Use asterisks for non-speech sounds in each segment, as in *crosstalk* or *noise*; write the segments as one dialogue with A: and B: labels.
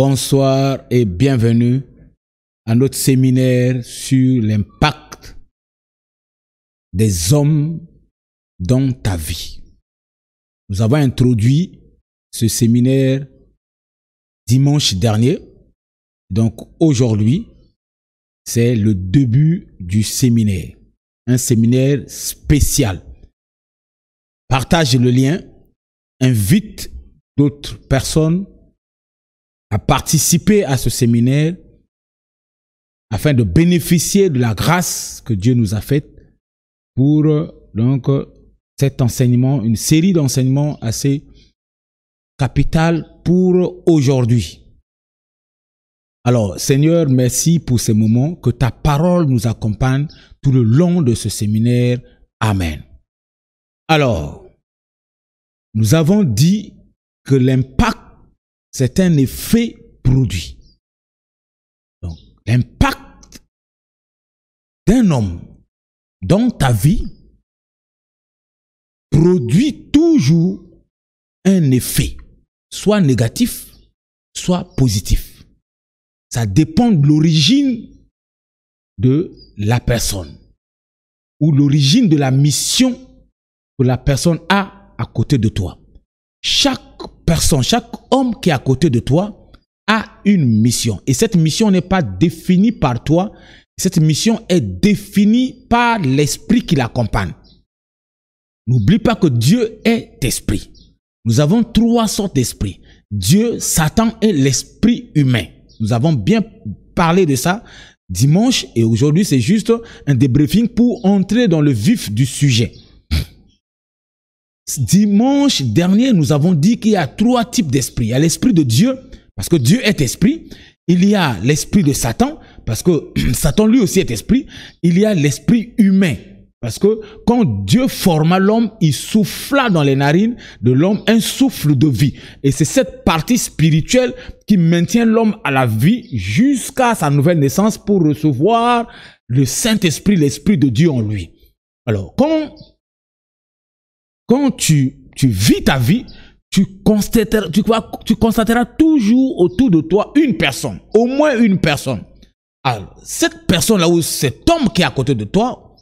A: Bonsoir et bienvenue à notre séminaire sur l'impact
B: des hommes dans ta vie. Nous avons introduit
A: ce séminaire dimanche dernier. Donc aujourd'hui, c'est le début du séminaire. Un séminaire spécial. Partage le lien, invite d'autres personnes à participer à ce séminaire afin de bénéficier de la grâce que Dieu nous a faite pour euh, donc euh, cet enseignement, une série d'enseignements assez capital pour aujourd'hui. Alors, Seigneur, merci pour ces moments, que ta parole nous accompagne tout le long de ce séminaire. Amen. Alors, nous avons dit
B: que l'impact c'est un effet produit. Donc, l'impact d'un homme dans ta vie produit toujours un effet, soit négatif, soit positif. Ça dépend de
A: l'origine de la personne ou l'origine de la mission que la personne a à côté de toi. Chaque personne, chaque homme qui est à côté de toi a une mission. Et cette mission n'est pas définie par toi, cette mission est définie par l'esprit qui l'accompagne. N'oublie pas que Dieu est esprit. Nous avons trois sortes d'esprits. Dieu, Satan et l'esprit humain. Nous avons bien parlé de ça dimanche et aujourd'hui c'est juste un débriefing pour entrer dans le vif du sujet. Dimanche dernier, nous avons dit qu'il y a trois types d'esprits. Il y a l'esprit de Dieu, parce que Dieu est esprit. Il y a l'esprit de Satan, parce que *clears throat* Satan lui aussi est esprit. Il y a l'esprit humain, parce que quand Dieu forma l'homme, il souffla dans les narines de l'homme un souffle de vie. Et c'est cette partie spirituelle qui maintient l'homme à la vie jusqu'à sa nouvelle naissance pour recevoir le Saint-Esprit, l'Esprit de Dieu en lui. Alors, quand quand tu, tu vis ta vie, tu constateras, tu, tu constateras toujours autour de toi une personne, au moins une personne. Alors, cette personne-là ou cet homme qui est à côté de toi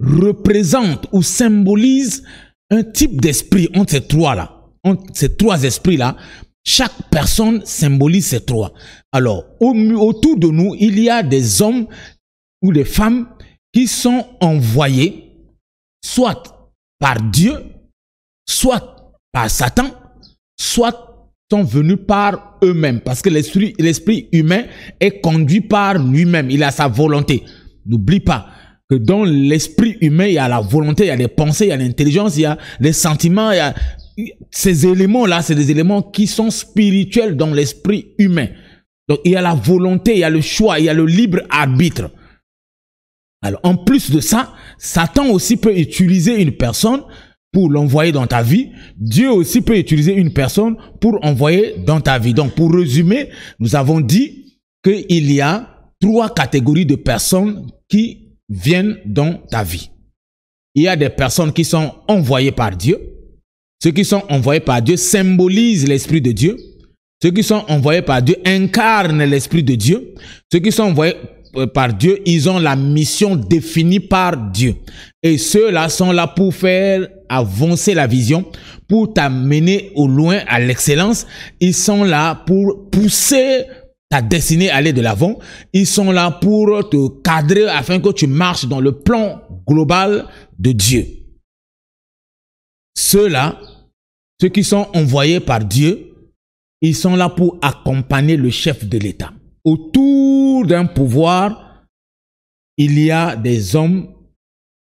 A: représente ou symbolise un type d'esprit entre ces trois-là, entre ces trois esprits-là. Chaque personne symbolise ces trois. Alors, au, autour de nous, il y a des hommes ou des femmes qui sont envoyés, soit par Dieu, soit par Satan, soit sont venus par eux-mêmes, parce que l'esprit humain est conduit par lui-même, il a sa volonté. N'oublie pas que dans l'esprit humain, il y a la volonté, il y a les pensées, il y a l'intelligence, il y a les sentiments, il ces éléments-là, c'est des éléments qui sont spirituels dans l'esprit humain. Donc il y a la volonté, il y a le choix, il y a le libre arbitre. Alors en plus de ça, Satan aussi peut utiliser une personne pour l'envoyer dans ta vie. Dieu aussi peut utiliser une personne pour envoyer dans ta vie. Donc, pour résumer, nous avons dit qu'il y a trois catégories de personnes qui viennent dans ta vie. Il y a des personnes qui sont envoyées par Dieu. Ceux qui sont envoyés par Dieu symbolisent l'Esprit de Dieu. Ceux qui sont envoyés par Dieu incarnent l'Esprit de Dieu. Ceux qui sont envoyés euh, par Dieu, ils ont la mission définie par Dieu. Et ceux-là sont là pour faire avancer la vision, pour t'amener au loin, à l'excellence. Ils sont là pour pousser ta destinée à aller de l'avant. Ils sont là pour te cadrer afin que tu marches dans le plan global de Dieu. Ceux-là, ceux qui sont envoyés par Dieu, ils sont là pour accompagner le chef de l'État autour d'un pouvoir, il y a des hommes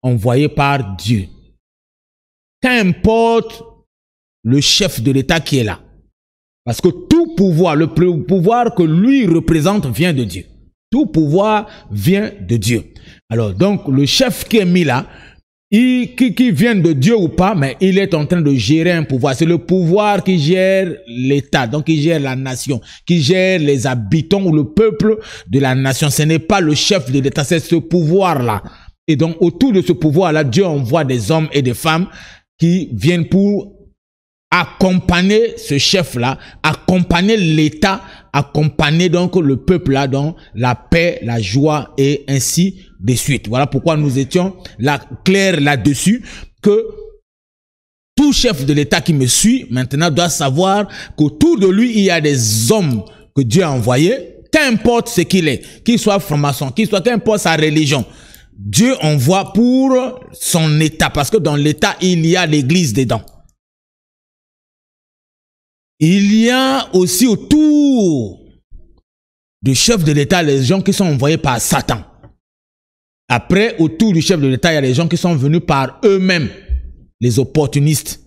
A: envoyés par Dieu. Qu'importe le chef de l'État qui est là. Parce que tout pouvoir, le pouvoir que lui représente vient de Dieu. Tout pouvoir vient de Dieu. Alors donc le chef qui est mis là, qui, qui viennent de Dieu ou pas, mais il est en train de gérer un pouvoir. C'est le pouvoir qui gère l'État, donc qui gère la nation, qui gère les habitants ou le peuple de la nation. Ce n'est pas le chef de l'État, c'est ce pouvoir-là. Et donc autour de ce pouvoir-là, Dieu envoie des hommes et des femmes qui viennent pour accompagner ce chef-là, accompagner l'État accompagner donc le peuple là dans la paix, la joie et ainsi de suite. Voilà pourquoi nous étions là, clairs là-dessus que tout chef de l'État qui me suit maintenant doit savoir qu'autour de lui, il y a des hommes que Dieu a envoyés, qu'importe ce qu'il est, qu'il soit franc-maçon, qu'il soit, qu'importe sa religion. Dieu envoie pour son État, parce que dans l'État, il y a l'Église dedans. Il y a aussi autour du chef de l'État les gens qui sont envoyés par Satan. Après, autour du chef de l'État, il y a les gens qui sont venus par eux-mêmes, les opportunistes.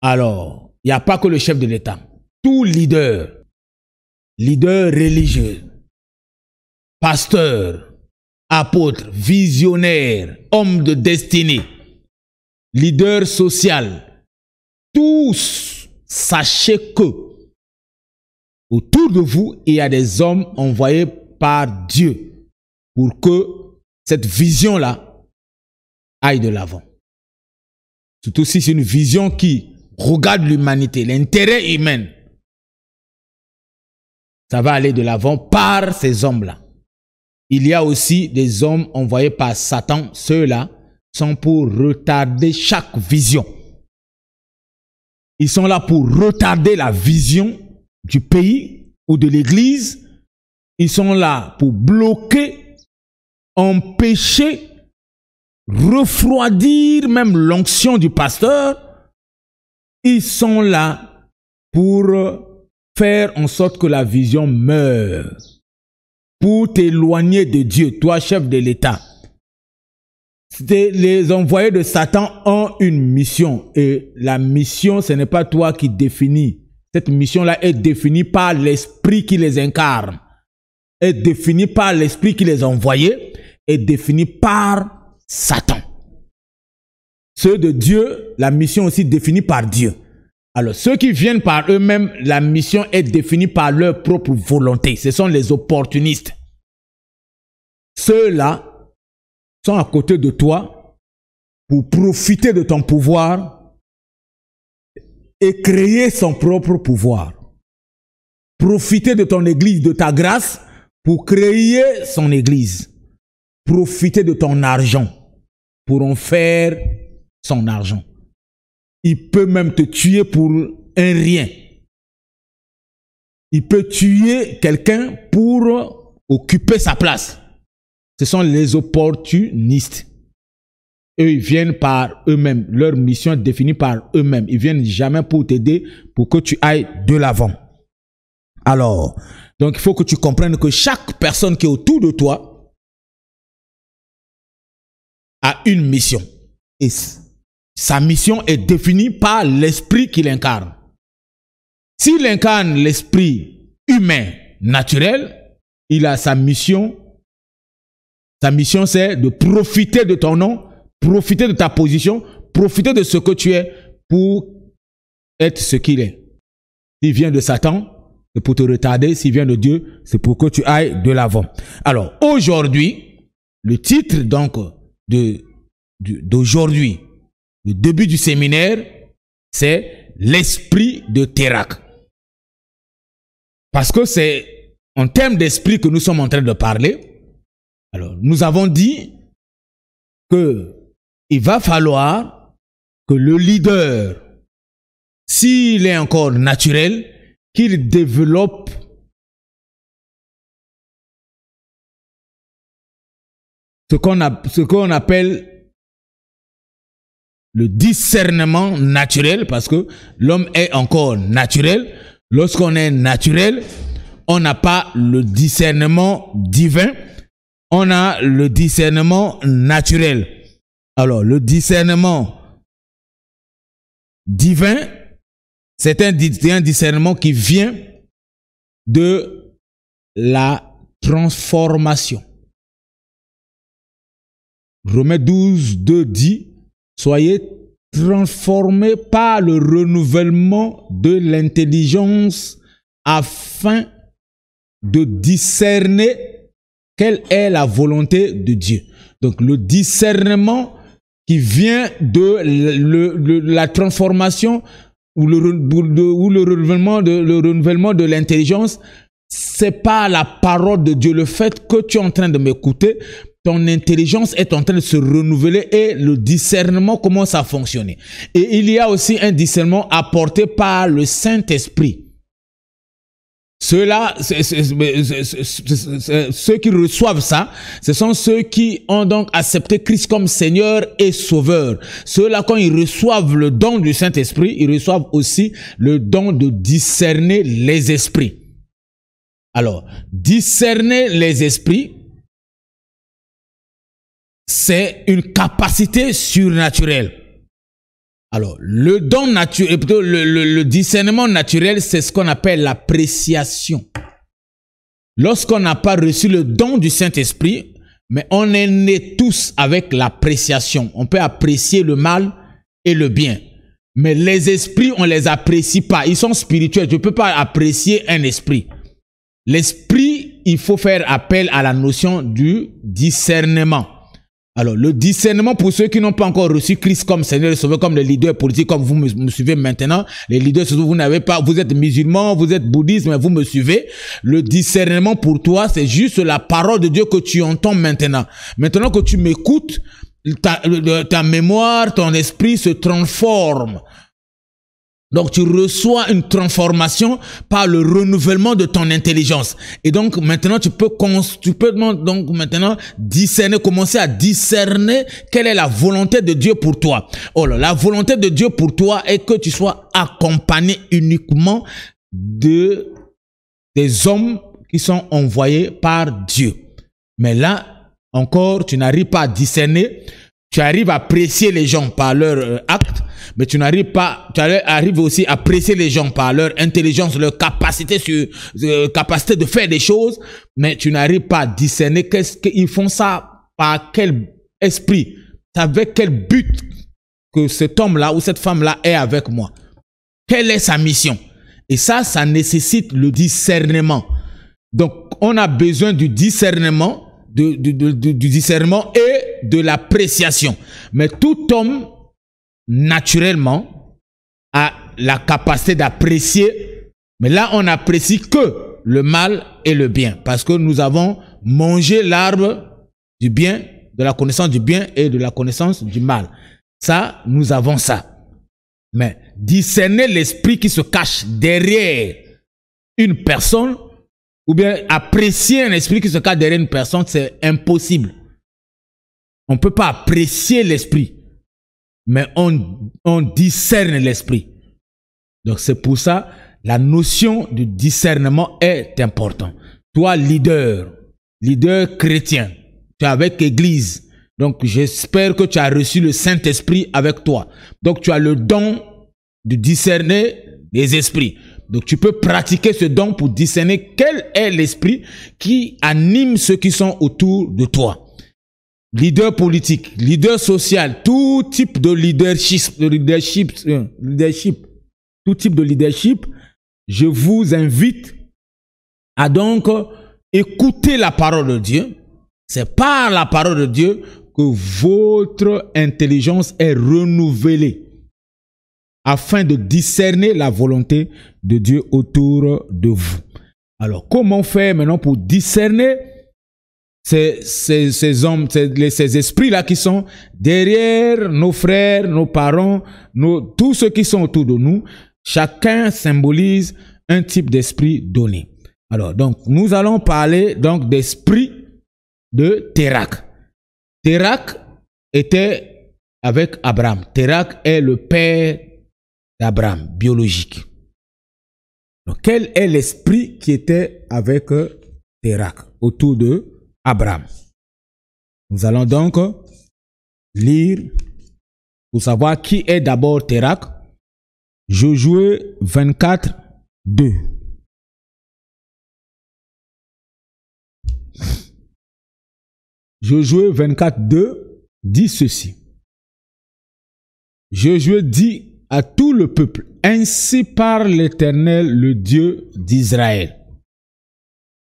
B: Alors, il n'y a pas que le chef de l'État. Tout leader, leader
A: religieux, pasteur, apôtre, visionnaire, homme de destinée, leader social, tous, sachez que autour de vous, il y a des hommes envoyés par Dieu pour que cette vision-là aille de l'avant. Surtout si c'est une vision qui regarde l'humanité, l'intérêt humain. Ça va aller de l'avant par ces hommes-là. Il y a aussi des hommes envoyés par Satan. Ceux-là sont pour retarder chaque vision. Ils sont là pour retarder la vision du pays ou de l'Église. Ils sont là pour bloquer, empêcher, refroidir même l'onction du pasteur. Ils sont là pour faire en sorte que la vision meure, pour t'éloigner de Dieu, toi chef de l'État les envoyés de Satan ont une mission. Et la mission, ce n'est pas toi qui définis. Cette mission-là est définie par l'esprit qui les incarne, est définie par l'esprit qui les a envoyés, est définie par Satan. Ceux de Dieu, la mission aussi définie par Dieu. Alors ceux qui viennent par eux-mêmes, la mission est définie par leur propre volonté. Ce sont les opportunistes. Ceux-là,
B: sont à côté de toi pour profiter de ton pouvoir
A: et créer son propre pouvoir. Profiter de ton église, de ta grâce, pour créer son église. Profiter de ton argent pour en faire son argent. Il peut même te tuer pour un rien. Il peut tuer quelqu'un pour occuper sa place. Ce sont les opportunistes. Eux, ils viennent par eux-mêmes. Leur mission est définie par eux-mêmes. Ils viennent jamais pour t'aider, pour que tu ailles de l'avant. Alors, donc il faut que tu comprennes que chaque personne qui est autour de toi a une mission. Et sa mission est définie par l'esprit qu'il incarne. S'il incarne l'esprit humain naturel, il a sa mission ta mission, c'est de profiter de ton nom, profiter de ta position, profiter de ce que tu es pour être ce qu'il est. S'il vient de Satan, c'est pour te retarder. S'il vient de Dieu, c'est pour que tu ailles de l'avant. Alors, aujourd'hui, le titre donc de, d'aujourd'hui, le début du séminaire, c'est l'esprit de Terak Parce que c'est en termes d'esprit que nous sommes en train de parler. Alors, nous avons dit que il va falloir que le leader,
B: s'il est encore naturel, qu'il développe ce qu'on
A: appelle le discernement naturel, parce que l'homme est encore naturel. Lorsqu'on est naturel, on n'a pas le discernement divin on a le discernement naturel. Alors, le discernement divin,
B: c'est un, discernement qui vient de la transformation.
A: Romains 12, 2 dit, soyez transformés par le renouvellement de l'intelligence afin de discerner quelle est la volonté de Dieu. Donc le discernement qui vient de la transformation ou le, renouvellement de le renouvellement de l'intelligence, c'est pas la parole de Dieu. Le fait que tu es en train de m'écouter, ton intelligence est en train de se renouveler et le discernement commence à fonctionner. Et il y a aussi un discernement apporté par le Saint-Esprit. Ceux-là, ceux qui reçoivent ça, ce sont ceux qui ont donc accepté Christ comme Seigneur et Sauveur. Ceux-là, quand ils reçoivent le don du Saint-Esprit, ils reçoivent aussi le don de discerner les esprits. Alors, discerner les esprits, c'est une capacité surnaturelle. Alors, le don naturel, le, discernement naturel, c'est ce qu'on appelle l'appréciation. Lorsqu'on n'a pas reçu le don du Saint-Esprit, mais on est né tous avec l'appréciation. On peut apprécier le mal et le bien. Mais les esprits, on les apprécie pas. Ils sont spirituels. Je ne peux pas apprécier un esprit. L'esprit, il faut faire appel à la notion du discernement. Alors, le discernement pour ceux qui n'ont pas encore reçu Christ comme Seigneur et Sauveur, comme les leaders politiques, comme vous me, suivez maintenant, les leaders, vous n'avez pas, vous êtes musulmans, vous êtes bouddhistes, mais vous me suivez. Le discernement pour toi, c'est juste la parole de Dieu que tu entends maintenant. Maintenant que tu m'écoutes, ta, ta mémoire, ton esprit se transforme donc tu reçois une transformation par le renouvellement de ton intelligence. Et donc maintenant tu peux tu peux donc maintenant discerner, commencer à discerner quelle est la volonté de Dieu pour toi. Oh la volonté de Dieu pour toi est que tu sois accompagné uniquement de des hommes qui sont envoyés par Dieu. Mais là encore, tu n'arrives pas à discerner tu arrives à apprécier les gens par leur euh, acte, mais tu n'arrives pas, tu arrives aussi à apprécier les gens par leur intelligence, leur capacité sur, euh, capacité de faire des choses, mais tu n'arrives pas à discerner qu'est-ce qu'ils font ça, par quel esprit, avec quel but que cet homme-là ou cette femme-là est avec moi. Quelle est sa mission? Et ça, ça nécessite le discernement. Donc, on a besoin du discernement de, du discernement et de l'appréciation. Mais tout homme, naturellement, a la capacité d'apprécier. Mais là, on n'apprécie que le mal et le bien. Parce que nous avons mangé l'arbre du bien, de la connaissance du bien et de la connaissance du mal. Ça, nous avons ça. Mais discerner l'esprit qui se cache derrière une personne, ou bien apprécier un esprit qui se cache derrière une personne, c'est impossible. On ne peut pas apprécier l'esprit, mais on, on discerne l'esprit. Donc c'est pour ça, la notion de discernement est importante. Toi, leader, leader chrétien, tu es avec l'Église. Donc j'espère que tu as reçu le Saint-Esprit avec toi. Donc tu as le don de discerner les esprits. Donc tu peux pratiquer ce don pour discerner quel est l'esprit qui anime ceux qui sont autour de toi. Leader politique, leader social, tout type de leadership, euh, leadership, tout type de leadership, je vous invite à donc écouter la parole de Dieu. C'est par la parole de Dieu que votre intelligence est renouvelée afin de discerner la volonté de Dieu autour de vous. Alors, comment faire maintenant pour discerner ces, ces, hommes, ces, ces esprits-là qui sont derrière nos frères, nos parents, nos, tous ceux qui sont autour de nous? Chacun symbolise un type d'esprit donné. Alors, donc, nous allons parler donc d'esprit de Terak. Terak était avec Abraham. Terak est le père Abraham, biologique. quel est l'esprit qui était avec euh, Terak autour de Abraham Nous allons donc
B: lire pour savoir qui est d'abord Terak. Josué 24, 2. Je Josué 24, 2
A: dit ceci. Josué dit à tout le peuple. Ainsi parle l'Éternel, le Dieu d'Israël.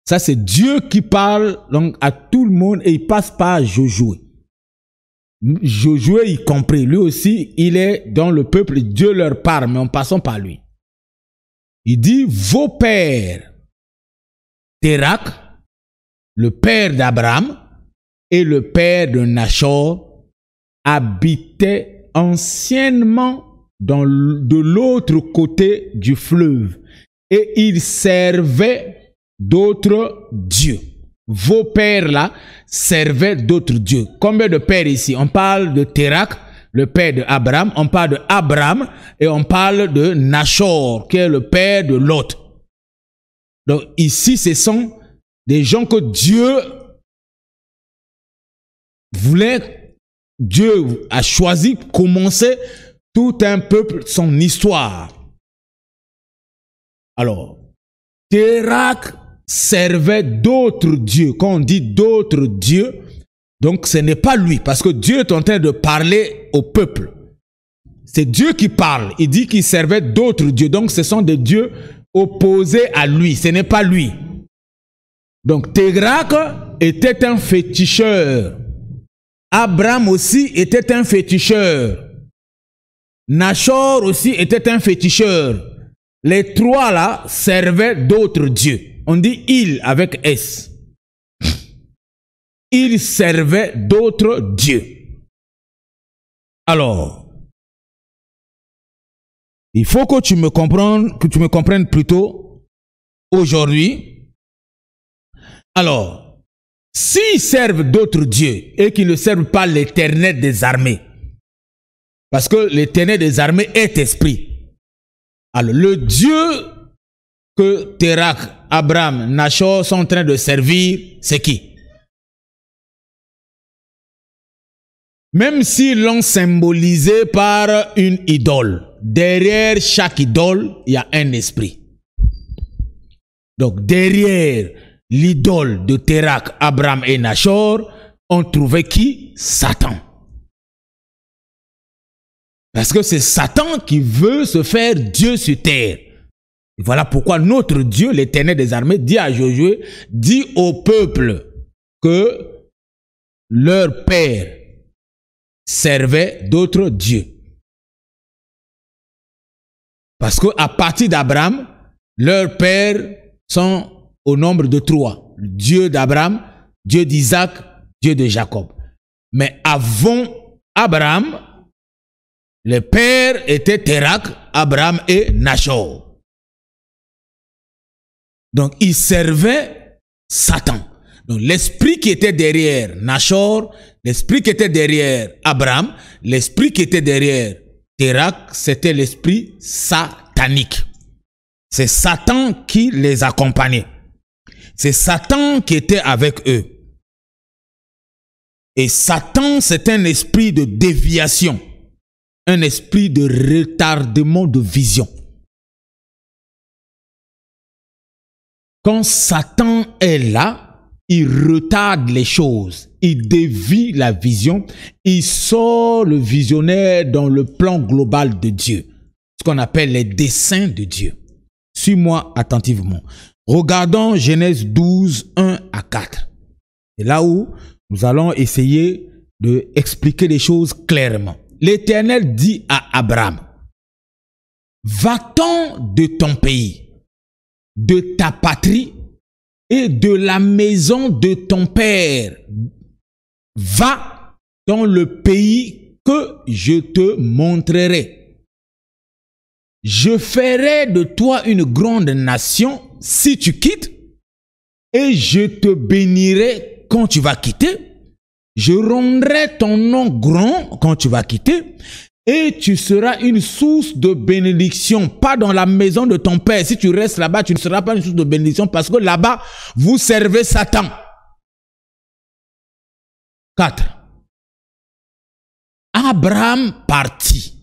A: Ça, c'est Dieu qui parle donc à tout le monde et il passe par Josué. Josué y compris, lui aussi, il est dans le peuple, Dieu leur parle, mais en passant par lui. Il dit, vos pères, Terak, le père d'Abraham et le père de Nachor, habitaient anciennement de l'autre côté du fleuve et ils servaient d'autres dieux. Vos pères là servaient d'autres dieux. Combien de pères ici On parle de Terak, le père de on parle de Abraham et on parle de Nachor, qui est le père de Lot. Donc ici, ce sont
B: des gens que Dieu voulait, Dieu a choisi commencer tout un peuple, son histoire.
A: Alors, Térac servait d'autres dieux. Quand on dit d'autres dieux, donc ce n'est pas lui, parce que Dieu est en train de parler au peuple. C'est Dieu qui parle. Il dit qu'il servait d'autres dieux. Donc ce sont des dieux opposés à lui. Ce n'est pas lui. Donc Térac était un féticheur. Abraham aussi était un féticheur. Nachor aussi était un féticheur. Les trois là servaient d'autres dieux. On dit il avec S. Ils servaient d'autres dieux.
B: Alors, il faut
A: que tu me comprennes, que tu me comprennes plutôt aujourd'hui. Alors, s'ils servent d'autres dieux et qu'ils ne servent pas l'éternel des armées, parce que l'éternel des armées est esprit. Alors, le Dieu que Terak, Abraham, Nachor sont
B: en train de servir, c'est qui
A: Même s'ils l'ont symbolisé par une idole, derrière chaque idole, il y a un esprit. Donc, derrière l'idole de Terak, Abraham et Nachor, on trouvait qui Satan. Parce que c'est Satan qui veut se faire Dieu sur terre. voilà pourquoi notre Dieu, l'éternel des armées, dit à Josué, dit au peuple que leur père
B: servait d'autres dieux.
A: Parce qu'à partir d'Abraham, leurs pères sont au nombre de trois. Dieu d'Abraham, Dieu d'Isaac, Dieu de Jacob. Mais avant Abraham, les pères étaient Terak, Abraham et Nachor. Donc, ils servaient Satan. Donc, l'esprit qui était derrière Nachor, l'esprit qui était derrière Abraham, l'esprit qui était derrière Terak, c'était l'esprit satanique. C'est Satan qui les accompagnait. C'est Satan qui était avec eux. Et Satan, c'est un esprit de déviation un esprit de retardement de vision.
B: Quand Satan
A: est là, il retarde les choses, il dévie la vision, il sort le visionnaire dans le plan global de Dieu, ce qu'on appelle les desseins de Dieu. Suis-moi attentivement. Regardons Genèse 12, 1 à 4. C'est là où nous allons essayer d'expliquer expliquer les choses clairement l'Éternel dit à Abraham, va-t'en de ton pays, de ta patrie et de la maison de ton père. Va dans le pays que je te montrerai. Je ferai de toi une grande nation si tu quittes et je te bénirai quand tu vas quitter je rendrai ton nom grand quand tu vas quitter et tu seras une source de bénédiction, pas dans la maison de ton père. Si tu restes là-bas, tu ne seras pas une source de bénédiction parce que là-bas, vous servez Satan. 4. Abraham partit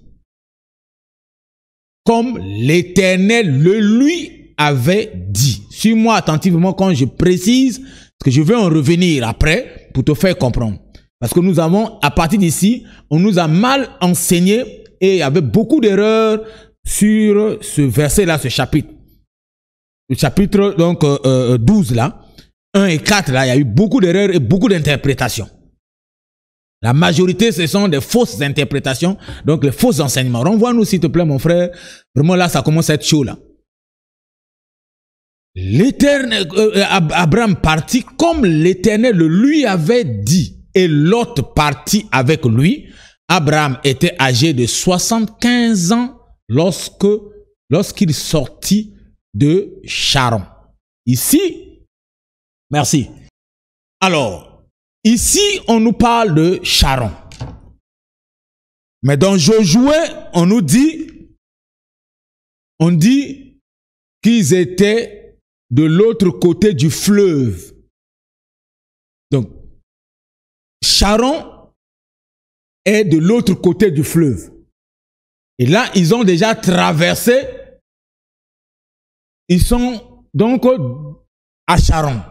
A: comme l'Éternel le lui avait dit. Suis-moi attentivement quand je précise, ce que je vais en revenir après pour te faire comprendre. Parce que nous avons, à partir d'ici, on nous a mal enseigné et il y avait beaucoup d'erreurs sur ce verset-là, ce chapitre. Le chapitre donc 12 euh, euh, là, 1 et 4 là, il y a eu beaucoup d'erreurs et beaucoup d'interprétations. La majorité, ce sont des fausses interprétations, donc les fausses enseignements. Renvoie-nous, s'il te plaît, mon frère. Vraiment, là, ça commence à être chaud, là. L'éternel, euh, euh, Abraham partit comme l'éternel lui avait dit, et l'autre partit avec lui. Abraham était âgé de 75 ans lorsque, lorsqu'il sortit de Charon. Ici, merci. Alors, ici, on nous parle de Charon.
B: Mais dans Josué, on nous dit, on dit qu'ils étaient de l'autre côté du fleuve. Donc, Charon est de l'autre côté du fleuve. Et là, ils ont déjà traversé. Ils sont donc à Charon.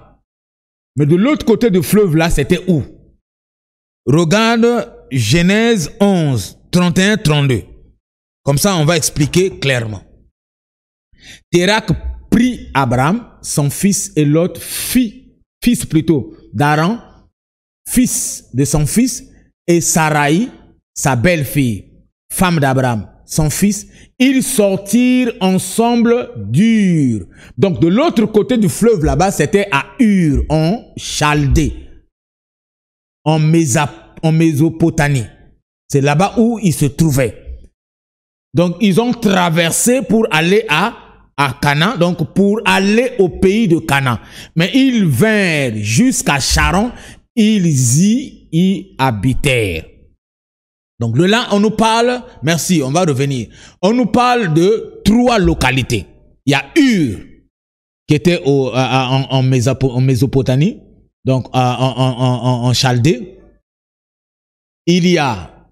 A: Mais de l'autre côté du fleuve, là, c'était où Regarde Genèse 11, 31, 32. Comme ça, on va expliquer clairement pris Abraham, son fils, et l'autre fille, fils plutôt d'Aaron, fils de son fils, et Sarai, sa belle-fille, femme d'Abraham, son fils. Ils sortirent ensemble d'Ur. Donc de l'autre côté du fleuve là-bas, c'était à Ur, en Chaldée, en, en Mésopotamie. C'est là-bas où ils se trouvaient. Donc ils ont traversé pour aller à à Cana, donc pour aller au pays de Cana. Mais ils vinrent jusqu'à Charon, ils y, y habitèrent. Donc le là, on nous parle, merci, on va revenir. On nous parle de trois localités. Il y a Ur, qui était en, Mésopotamie, donc en, en, en Il y a,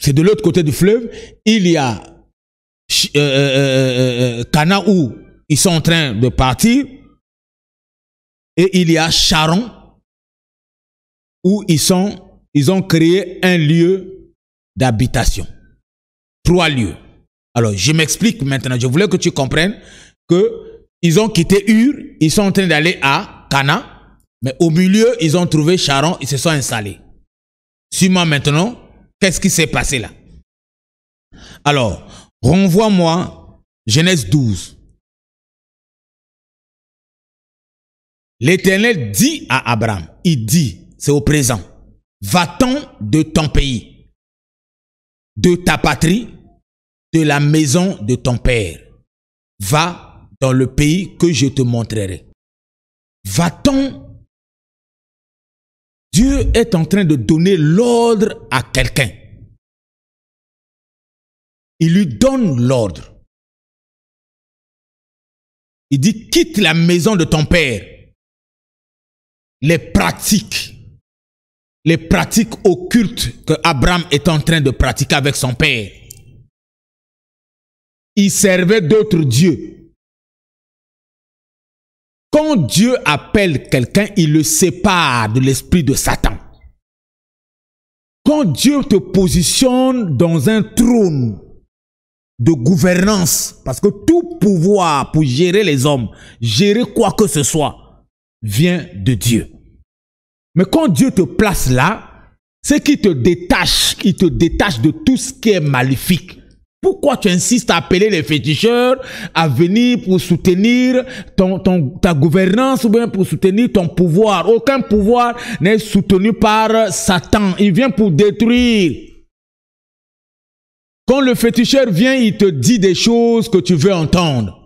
A: c'est de l'autre côté du fleuve, il y a Cana euh, euh, euh, où ils sont en train de partir.
B: Et il y a Charon, où ils, ils ont créé un
A: lieu d'habitation. Trois lieux. Alors, je m'explique maintenant. Je voulais que tu comprennes que ils ont quitté Ur, ils sont en train d'aller à Cana, mais au milieu, ils ont trouvé Charon, ils se sont installés. Suis-moi maintenant, qu'est-ce qui s'est passé là Alors, Renvoie-moi
B: Genèse 12.
A: L'Éternel dit à Abraham, il dit, c'est au présent, va-t'en de ton pays, de ta patrie, de la maison de ton
B: père. Va dans le pays que je te montrerai. Va-t'en. Dieu est en train de donner l'ordre à quelqu'un il lui donne l'ordre. Il dit, quitte la maison de ton père. Les pratiques, les pratiques occultes que Abraham est en train de pratiquer avec son père. Il servait d'autres dieux. Quand Dieu appelle
A: quelqu'un, il le sépare de l'esprit de Satan. Quand Dieu te positionne dans un trône, de gouvernance, parce que tout pouvoir pour gérer les hommes, gérer quoi que ce soit, vient de Dieu. Mais quand Dieu te place là, c'est qu'il te détache, il te détache de tout ce qui est maléfique. Pourquoi tu insistes à appeler les féticheurs à venir pour soutenir ton, ton, ta gouvernance ou bien pour soutenir ton pouvoir Aucun pouvoir n'est soutenu par Satan. Il vient pour détruire. Quand le féticheur vient, il te dit des choses que tu veux entendre.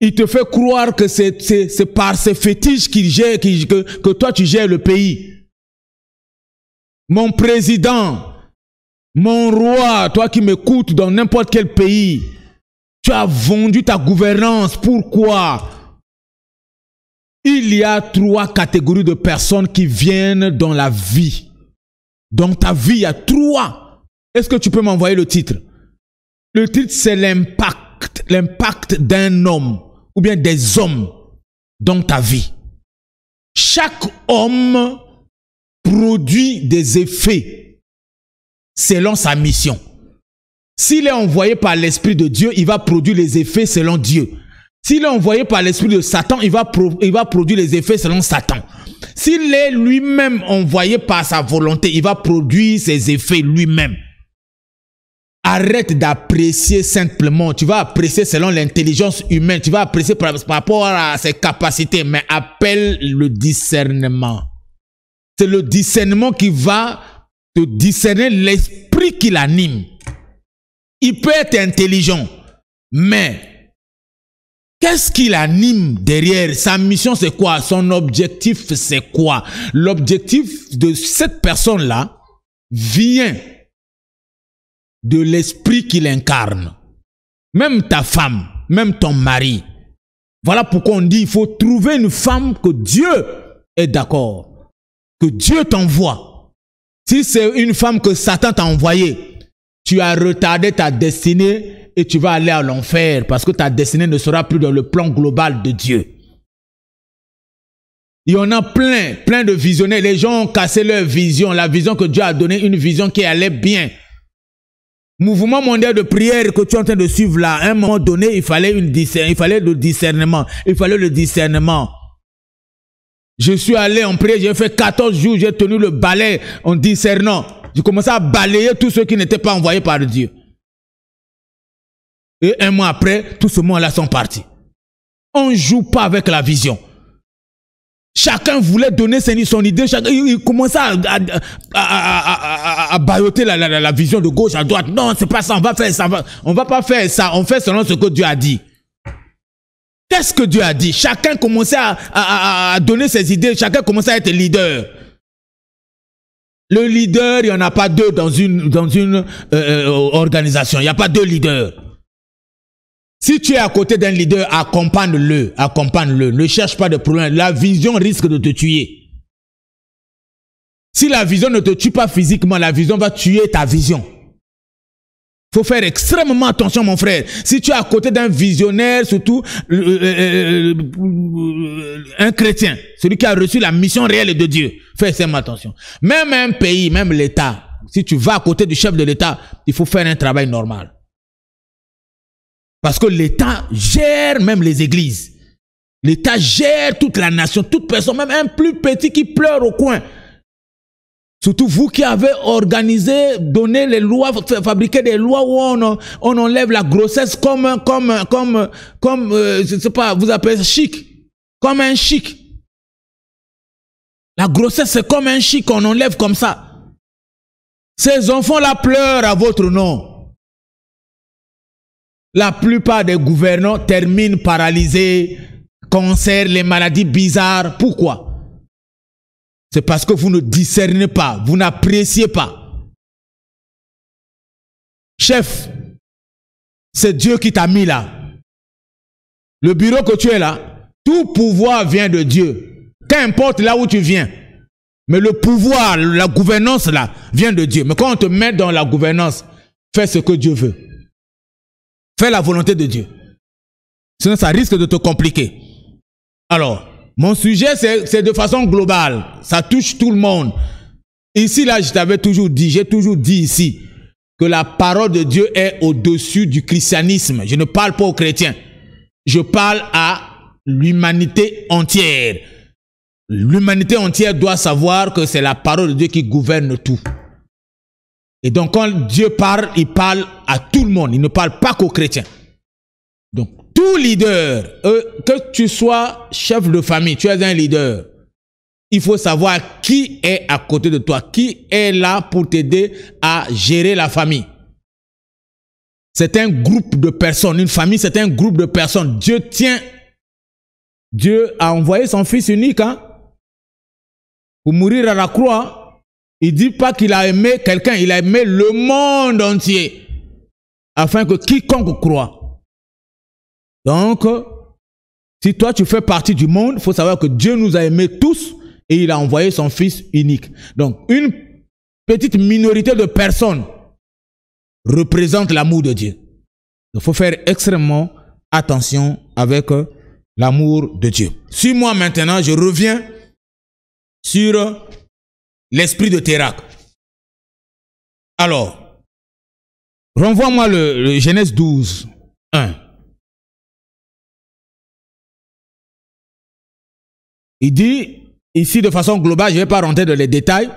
A: Il te fait croire que c'est par ces fétiches qu'il gère, que, toi tu gères le pays. Mon président, mon roi, toi qui m'écoutes dans n'importe quel pays, tu as vendu ta gouvernance. Pourquoi Il y a trois catégories de personnes qui viennent dans la vie. Dans ta vie, il y a trois est-ce que tu peux m'envoyer le titre Le titre, c'est l'impact, l'impact d'un homme ou bien des hommes dans ta vie. Chaque homme produit des effets selon sa mission. S'il est envoyé par l'Esprit de Dieu, il va produire les effets selon Dieu. S'il est envoyé par l'esprit de Satan, il va, il va produire les effets selon Satan. S'il est lui-même envoyé par sa volonté, il va produire ses effets lui-même. Arrête d'apprécier simplement. Tu vas apprécier selon l'intelligence humaine. Tu vas apprécier par, rapport à ses capacités. Mais appelle le discernement. C'est le discernement qui va te discerner l'esprit qui l'anime. Il peut être intelligent, mais qu'est-ce qu'il anime derrière Sa mission, c'est quoi Son objectif, c'est quoi L'objectif de cette personne-là vient de l'esprit qu'il incarne. Même ta femme, même ton mari. Voilà pourquoi on dit il faut trouver une femme que Dieu est d'accord, que Dieu t'envoie. Si c'est une femme que Satan t'a envoyée, tu as retardé ta destinée et tu vas aller à l'enfer parce que ta destinée ne sera plus dans le plan global de Dieu. Il y en a plein, plein de visionnaires. Les gens ont cassé leur vision, la vision que Dieu a donnée, une vision qui allait bien mouvement mondial de prière que tu es en train de suivre là, à un moment donné, il fallait, une il fallait le discernement. Il fallait le discernement. Je suis allé en prière, j'ai fait 14 jours, j'ai tenu le balai en discernant. J'ai commencé à balayer tous ceux qui n'étaient pas envoyés par Dieu. Et un mois après, tous ceux là sont partis. On ne joue pas avec la vision. Chacun voulait donner son idée, chacun, il commençait à, à, bailloter la, vision de gauche à droite. Non, c'est pas ça, on va faire ça, on va pas faire ça, on fait selon ce que Dieu a dit. Qu'est-ce que Dieu a dit Chacun commençait à, donner ses idées, chacun commençait à être leader. Le leader, il n'y en a pas deux dans une, dans une euh, euh, organisation, il n'y a pas deux leaders. Si tu es à côté d'un leader, accompagne-le, accompagne-le. Ne cherche pas de problème. La vision risque de te tuer. Si la vision ne te tue pas physiquement, la vision va tuer ta vision. Faut faire extrêmement attention, mon frère. Si tu es à côté d'un visionnaire, surtout euh, euh, euh, un chrétien, celui qui a reçu la mission réelle de Dieu, fais extrêmement attention. Même un pays, même l'État, si tu vas à côté du chef de l'État, il faut faire un travail normal. Parce que l'État gère même les églises. L'État gère toute la nation, toute personne, même un plus petit qui pleure au coin. Surtout vous qui avez organisé, donné les lois, fabriqué des lois où on, enlève la grossesse comme, comme, comme, comme, euh, je sais pas, vous appelez chic. Comme un chic. La grossesse, c'est comme un chic qu'on enlève comme ça. Ces enfants-là pleurent à votre nom. La plupart des gouvernants terminent paralysés, Cancer, les maladies bizarres. Pourquoi C'est parce que vous ne discernez pas, vous n'appréciez
B: pas. Chef, c'est
A: Dieu qui t'a mis là. Le bureau que tu es là, tout pouvoir vient de Dieu. Qu'importe là où tu viens. Mais le pouvoir, la gouvernance là, vient de Dieu. Mais quand on te met dans la gouvernance, fais ce que Dieu veut. Fais la volonté de Dieu. Sinon, ça risque de te compliquer. Alors, mon sujet, c'est de façon globale. Ça touche tout le monde. Ici, là, je t'avais toujours dit, j'ai toujours dit ici, que la parole de Dieu est au-dessus du christianisme. Je ne parle pas aux chrétiens. Je parle à l'humanité entière. L'humanité entière doit savoir que c'est la parole de Dieu qui gouverne tout. Et donc quand Dieu parle, il parle à tout le monde. Il ne parle pas qu'aux chrétiens. Donc tout leader, euh, que tu sois chef de famille, tu es un leader. Il faut savoir qui est à côté de toi, qui est là pour t'aider à gérer la famille. C'est un groupe de personnes, une famille, c'est un groupe de personnes. Dieu tient. Dieu a envoyé son fils unique hein, pour mourir à la croix. Il dit pas qu'il a aimé quelqu'un, il a aimé le monde entier, afin que quiconque croit. Donc, si toi tu fais partie du monde, il faut savoir que Dieu nous a aimés tous et il a envoyé son Fils unique. Donc, une petite minorité de personnes représente l'amour de Dieu. Il faut faire extrêmement attention avec l'amour de Dieu. suis moi maintenant je reviens sur l'esprit de Térac.
B: Alors, renvoie-moi le, Genèse 12, 1.
A: Il dit, ici de façon globale, je ne vais pas rentrer dans les détails,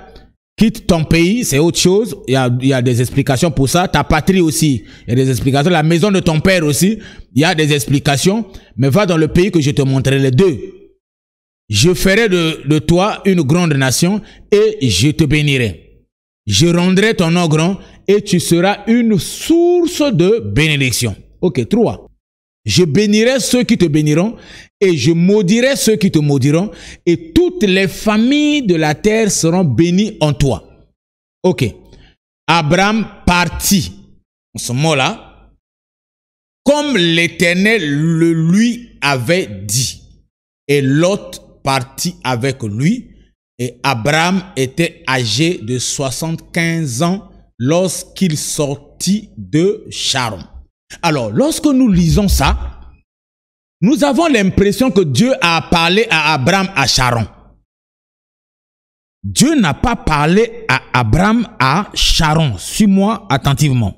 A: quitte ton pays, c'est autre chose, y, il y a des explications pour ça, ta patrie aussi, il y a des explications, la maison de ton père aussi, il y a des explications, mais va dans le pays que je te montrerai les deux. Je ferai de, toi une grande nation et je te bénirai. Je rendrai ton nom grand et tu seras une source de bénédiction. Ok, 3. Je bénirai ceux qui te béniront et je maudirai ceux qui te maudiront et toutes les familles de la terre seront bénies en toi. Ok. Abraham partit. En ce moment là comme l'Éternel le lui avait dit. Et l'autre parti avec lui et Abraham était âgé de 75 ans lorsqu'il sortit de Charon. Alors, lorsque nous lisons ça, nous avons l'impression que Dieu a parlé à Abraham à Charon. Dieu n'a pas parlé à Abraham
B: à Charon. Suis-moi attentivement.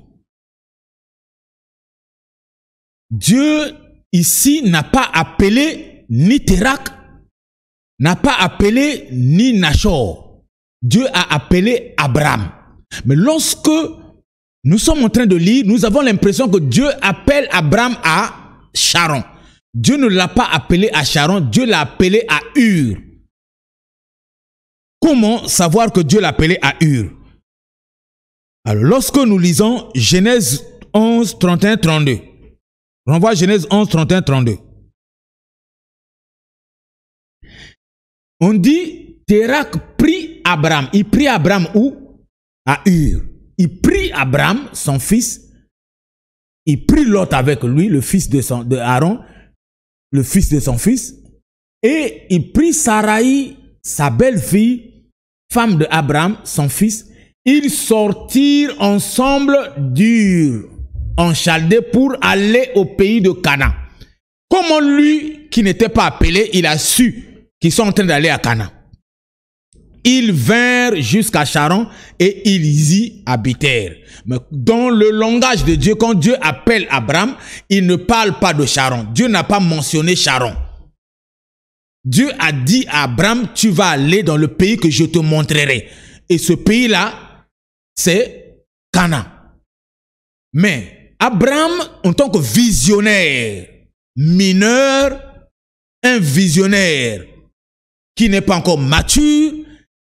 A: Dieu ici n'a pas appelé ni n'a pas appelé ni Nachor. Dieu a appelé Abraham. Mais lorsque nous sommes en train de lire, nous avons l'impression que Dieu appelle Abraham à Charon. Dieu ne l'a pas appelé à Charon, Dieu l'a appelé à Ur. Comment savoir que Dieu l'a appelé à Ur Alors, lorsque nous lisons Genèse 11, 31, 32,
B: renvoie Genèse 11, 31, 32.
A: On dit, Terak prit Abraham. Il prit Abraham où À Ur. Il prit Abraham, son fils. Il prit Lot avec lui, le fils de, Aaron, le fils de son fils. Et il prit Sarai, sa belle-fille, femme de Abraham, son fils. Ils sortirent ensemble d'Ur, en Chaldée, pour aller au pays de Canaan. Comment lui, qui n'était pas appelé, il a su qui sont en train d'aller à Cana. Ils vinrent jusqu'à Charon et ils y habitèrent. Mais dans le langage de Dieu, quand Dieu appelle Abraham, il ne parle pas de Charon. Dieu n'a pas mentionné Charon. Dieu a dit à Abraham, tu vas aller dans le pays que je te montrerai. Et ce pays-là, c'est Cana. Mais Abraham, en tant que visionnaire, mineur, un visionnaire, qui n'est pas encore mature,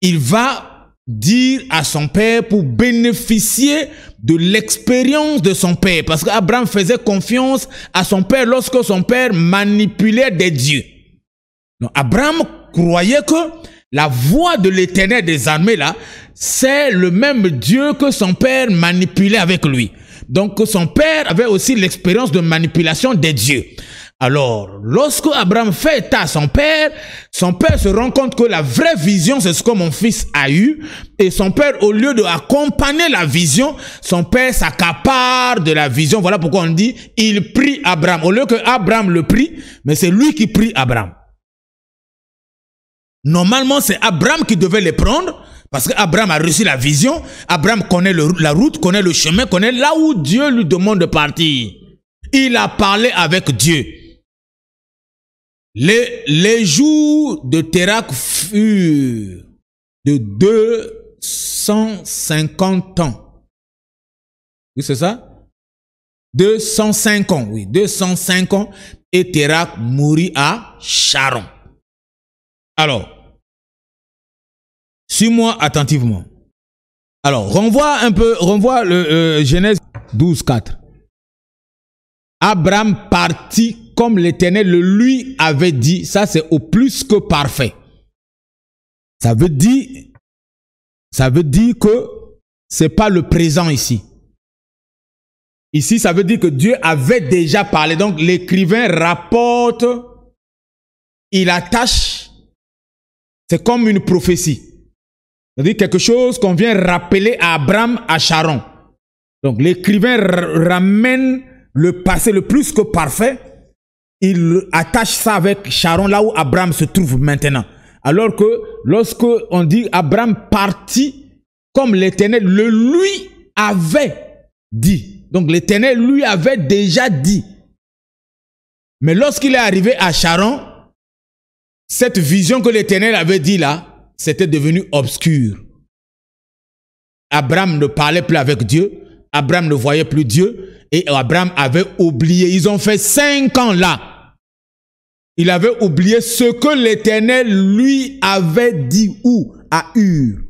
A: il va dire à son père pour bénéficier de l'expérience de son père. Parce qu'Abraham faisait confiance à son père lorsque son père manipulait des dieux. Abraham croyait que la voix de l'éternel des armées, là, c'est le même Dieu que son père manipulait avec lui. Donc son père avait aussi l'expérience de manipulation des dieux. Alors, lorsque Abraham fait état à son père, son père se rend compte que la vraie vision, c'est ce que mon fils a eu. Et son père, au lieu d'accompagner la vision, son père s'accapare de la vision. Voilà pourquoi on dit, il prie Abraham. Au lieu que Abraham le prie, mais c'est lui qui prie Abraham. Normalement, c'est Abraham qui devait les prendre. Parce qu'Abraham a reçu la vision, Abraham connaît la route, connaît le chemin, connaît là où Dieu lui demande de partir. Il a parlé avec Dieu. Les, les jours de Terak furent de 250 ans. Oui, c'est ça 205 ans, oui, 205 ans. Et Terak mourit à Charon.
B: Alors, suis-moi attentivement.
A: Alors, renvoie un peu, renvoie le euh, Genèse 12, 4. Abraham partit comme l'Éternel le lui avait dit. Ça, c'est au plus que parfait. Ça veut dire, ça veut dire que c'est pas le présent ici. Ici, ça veut dire que Dieu avait déjà parlé. Donc, l'écrivain rapporte, il attache. C'est comme une prophétie. C'est-à-dire quelque chose qu'on vient rappeler à Abraham, à Charon. Donc, l'écrivain ramène le passé le plus que parfait il attache ça avec Charon, là où Abraham se trouve maintenant. Alors que lorsque on dit Abraham partit comme l'Éternel le lui avait dit. Donc l'Éternel lui avait déjà dit. Mais lorsqu'il est arrivé à Charon, cette vision que l'Éternel avait dit là, c'était devenu obscur. Abraham ne parlait plus avec Dieu, Abraham ne voyait plus Dieu et Abraham avait oublié. Ils ont fait cinq ans là. Il avait oublié ce que l'Éternel lui avait dit ou À Ur.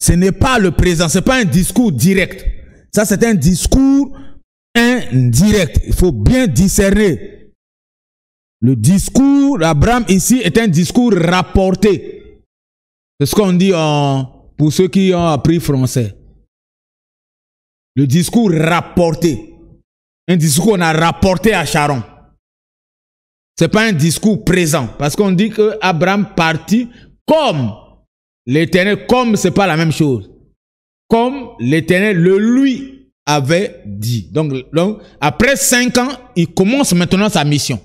A: Ce n'est pas le présent, ce n'est pas un discours direct. Ça, c'est un discours indirect. Il faut bien discerner. Le discours d'Abraham ici est un discours rapporté. C'est ce qu'on dit en, pour ceux qui ont appris français. Le discours rapporté. Un discours qu'on a rapporté à Sharon. C'est pas un discours présent. Parce qu'on dit que Abraham partit comme l'éternel, comme c'est pas la même chose. Comme l'éternel le lui avait dit. Donc, donc, après cinq ans, il commence maintenant sa mission.